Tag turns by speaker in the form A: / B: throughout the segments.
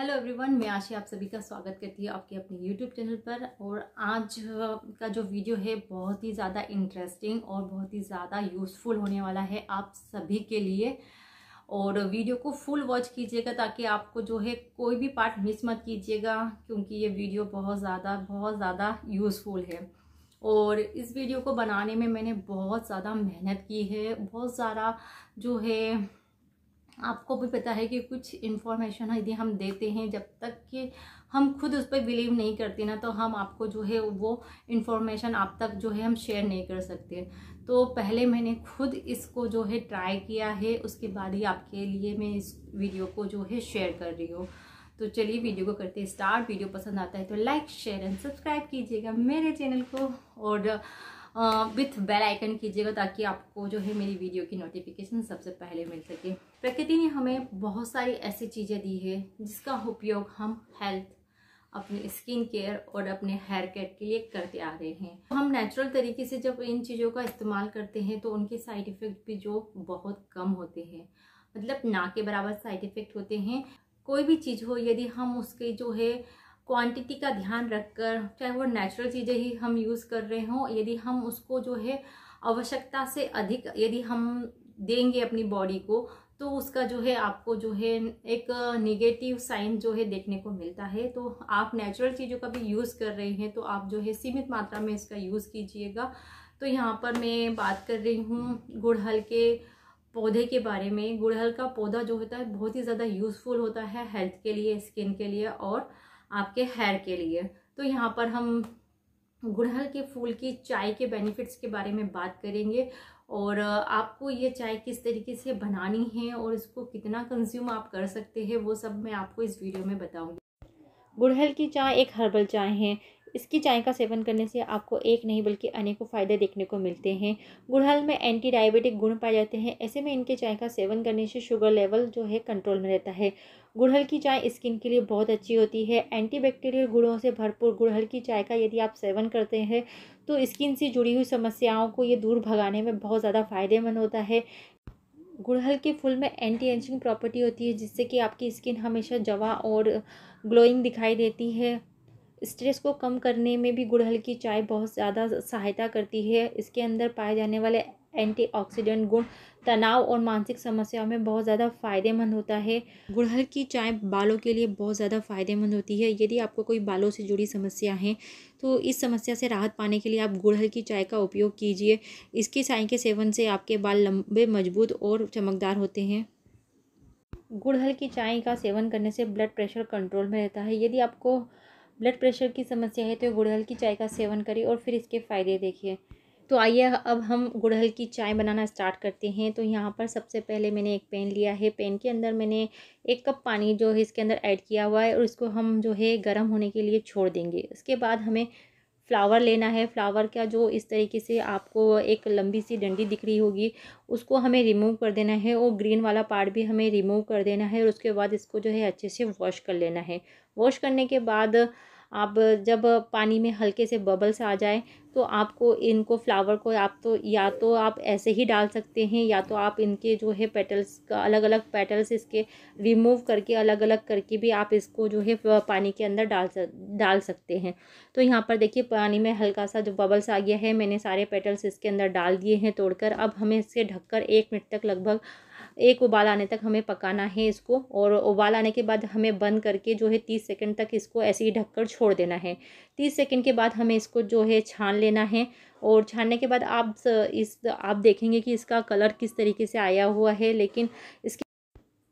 A: hello everyone मैं आशी आप सभी का स्वागत करती हूँ आपके अपने यूट्यूब चैनल पर और आज का जो वीडियो है बहुत ही ज़्यादा इंटरेस्टिंग और बहुत ही ज़्यादा यूज़फुल होने वाला है आप सभी के लिए और वीडियो को फुल वॉच कीजिएगा ताकि आपको जो है कोई भी पार्ट मिस मत कीजिएगा क्योंकि ये वीडियो बहुत ज़्यादा बहुत ज़्यादा यूज़फुल है और इस वीडियो को बनाने में मैंने बहुत ज़्यादा मेहनत की है बहुत सारा जो है आपको भी पता है कि कुछ इन्फॉर्मेशन यदि हम देते हैं जब तक कि हम खुद उस पर बिलीव नहीं करते ना तो हम आपको जो है वो इन्फॉर्मेशन आप तक जो है हम शेयर नहीं कर सकते तो पहले मैंने खुद इसको जो है ट्राई किया है उसके बाद ही आपके लिए मैं इस वीडियो को जो है शेयर कर रही हूँ तो चलिए वीडियो को करते हैं स्टार्ट वीडियो पसंद आता है तो लाइक शेयर एंड सब्सक्राइब कीजिएगा मेरे चैनल को और विथ बेल आइकन कीजिएगा ताकि आपको जो है मेरी वीडियो की नोटिफिकेशन सबसे पहले मिल सके प्रकृति ने हमें बहुत सारी ऐसी चीज़ें दी है जिसका उपयोग हम हेल्थ अपने स्किन केयर और अपने हेयर केयर के लिए करते आ रहे हैं हम नेचुरल तरीके से जब इन चीज़ों का इस्तेमाल करते हैं तो उनके साइड इफ़ेक्ट भी जो बहुत कम होते हैं मतलब ना के बराबर साइड इफ़ेक्ट होते हैं कोई भी चीज़ हो यदि हम उसके जो है क्वांटिटी का ध्यान रखकर चाहे वो नेचुरल चीज़ें ही हम यूज़ कर रहे हों यदि हम उसको जो है आवश्यकता से अधिक यदि हम देंगे अपनी बॉडी को तो उसका जो है आपको जो है एक नेगेटिव साइन जो है देखने को मिलता है तो आप नेचुरल चीज़ों का भी यूज़ कर रहे हैं तो आप जो है सीमित मात्रा में इसका यूज़ कीजिएगा तो यहाँ पर मैं बात कर रही हूँ गुड़हल के पौधे के बारे में गुड़हल का पौधा जो होता है बहुत ही ज़्यादा यूज़फुल होता है हेल्थ के लिए स्किन के लिए और आपके हेयर के लिए तो यहाँ पर हम गुड़हल के फूल की चाय के बेनिफिट्स के बारे में बात करेंगे और आपको ये चाय किस तरीके से बनानी है और इसको कितना कंज्यूम आप कर सकते हैं वो सब मैं आपको इस वीडियो में बताऊंगी गुड़हल की चाय एक हर्बल चाय है इसकी चाय का सेवन करने से आपको एक नहीं बल्कि अनेकों फ़ायदे देखने को मिलते हैं गुड़हल में एंटी डायबिटिक गुण पाए जाते हैं ऐसे में इनके चाय का सेवन करने से शुगर लेवल जो है कंट्रोल में रहता है गुड़हल की चाय स्किन के लिए बहुत अच्छी होती है एंटीबैक्टीरियल गुणों से भरपूर गुड़हल की चाय का यदि आप सेवन करते हैं तो स्किन से जुड़ी हुई समस्याओं को ये दूर भगाने में बहुत ज़्यादा फ़ायदेमंद होता है गुड़हल के फूल में एंटी एंशिंग प्रॉपर्टी होती है जिससे कि आपकी स्किन हमेशा जवा और ग्लोइंग दिखाई देती है स्ट्रेस को कम करने में भी गुड़हल की चाय बहुत ज़्यादा सहायता करती है इसके अंदर पाए जाने वाले एंटीऑक्सीडेंट गुण तनाव और मानसिक समस्याओं में बहुत ज़्यादा फ़ायदेमंद होता है गुड़हल की चाय बालों के लिए बहुत ज़्यादा फ़ायदेमंद होती है यदि आपको कोई बालों से जुड़ी समस्या है तो इस समस्या से राहत पाने के लिए आप गुड़हल की चाय का उपयोग कीजिए इसकी चाय के सेवन से आपके बाल लंबे मजबूत और चमकदार होते हैं गुड़हल की चाय का सेवन करने से ब्लड प्रेशर कंट्रोल में रहता है यदि आपको ब्लड प्रेशर की समस्या है तो गुड़हल की चाय का सेवन करें और फिर इसके फ़ायदे देखिए तो आइए अब हम गुड़हल की चाय बनाना स्टार्ट करते हैं तो यहाँ पर सबसे पहले मैंने एक पेन लिया है पेन के अंदर मैंने एक कप पानी जो है इसके अंदर ऐड किया हुआ है और इसको हम जो है गर्म होने के लिए छोड़ देंगे उसके बाद हमें फ्लावर लेना है फ्लावर का जो इस तरीके से आपको एक लंबी सी डंडी दिख रही होगी उसको हमें रिमूव कर देना है और ग्रीन वाला पार्ट भी हमें रिमूव कर देना है और उसके बाद इसको जो है अच्छे से वॉश कर लेना है वॉश करने के बाद आप जब पानी में हल्के से बबल्स आ जाए तो आपको इनको फ्लावर को आप तो या तो आप ऐसे ही डाल सकते हैं या तो आप इनके जो है पेटल्स का अलग अलग पेटल्स इसके रिमूव करके अलग अलग करके भी आप इसको जो है पानी के अंदर डाल सक डाल सकते हैं तो यहाँ पर देखिए पानी में हल्का सा जो बबल्स आ गया है मैंने सारे पेटल्स इसके अंदर डाल दिए हैं तोड़कर अब हमें इसे ढककर एक मिनट तक लगभग एक उबाल आने तक हमें पकाना है इसको और उबाल आने के बाद हमें बंद करके जो है तीस सेकंड तक इसको ऐसे ही ढककर छोड़ देना है तीस सेकंड के बाद हमें इसको जो है छान लेना है और छानने के बाद आप इस आप देखेंगे कि इसका कलर किस तरीके से आया हुआ है लेकिन इसके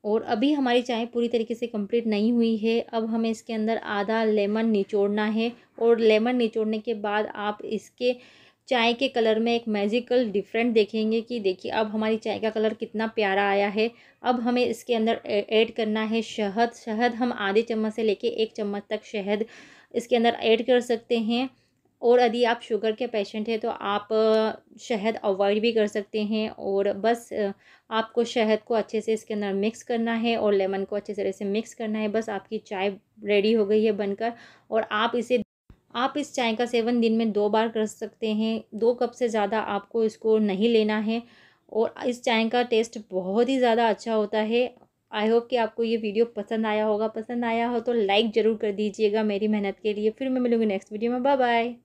A: और अभी हमारी चाय पूरी तरीके से कंप्लीट नहीं हुई है अब हमें इसके अंदर आधा लेमन निचोड़ना है और लेमन निचोड़ने के बाद आप इसके चाय के कलर में एक मैजिकल डिफरेंट देखेंगे कि देखिए अब हमारी चाय का कलर कितना प्यारा आया है अब हमें इसके अंदर ऐड करना है शहद शहद हम आधे चम्मच से लेके एक चम्मच तक शहद इसके अंदर ऐड कर सकते हैं और यदि आप शुगर के पेशेंट हैं तो आप शहद अवॉइड भी कर सकते हैं और बस आपको शहद को अच्छे से इसके अंदर मिक्स करना है और लेमन को अच्छे तरह से मिक्स करना है बस आपकी चाय रेडी हो गई है बनकर और आप इसे आप इस चाय का सेवन दिन में दो बार कर सकते हैं दो कप से ज़्यादा आपको इसको नहीं लेना है और इस चाय का टेस्ट बहुत ही ज़्यादा अच्छा होता है आई होप कि आपको ये वीडियो पसंद आया होगा पसंद आया हो तो लाइक ज़रूर कर दीजिएगा मेरी मेहनत के लिए फिर मैं मिलूँगी नेक्स्ट वीडियो में बाय बाय